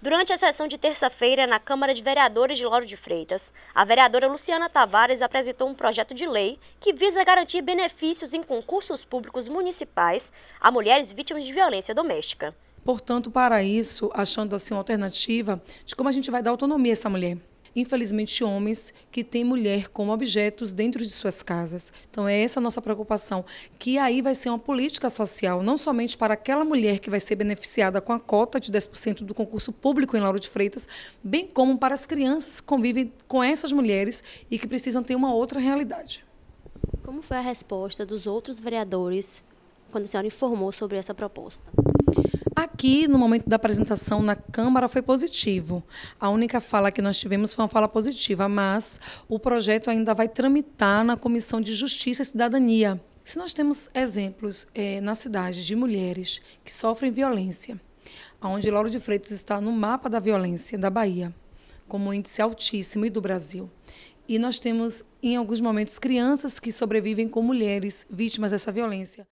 Durante a sessão de terça-feira na Câmara de Vereadores de Lauro de Freitas, a vereadora Luciana Tavares apresentou um projeto de lei que visa garantir benefícios em concursos públicos municipais a mulheres vítimas de violência doméstica. Portanto, para isso, achando assim uma alternativa de como a gente vai dar autonomia a essa mulher infelizmente, homens que têm mulher como objetos dentro de suas casas. Então, é essa a nossa preocupação, que aí vai ser uma política social, não somente para aquela mulher que vai ser beneficiada com a cota de 10% do concurso público em Lauro de Freitas, bem como para as crianças que convivem com essas mulheres e que precisam ter uma outra realidade. Como foi a resposta dos outros vereadores quando a senhora informou sobre essa proposta? Aqui, no momento da apresentação na Câmara, foi positivo. A única fala que nós tivemos foi uma fala positiva, mas o projeto ainda vai tramitar na Comissão de Justiça e Cidadania. Se nós temos exemplos é, na cidade de mulheres que sofrem violência, onde Lauro de Freitas está no mapa da violência da Bahia, como índice altíssimo e do Brasil. E nós temos, em alguns momentos, crianças que sobrevivem com mulheres vítimas dessa violência.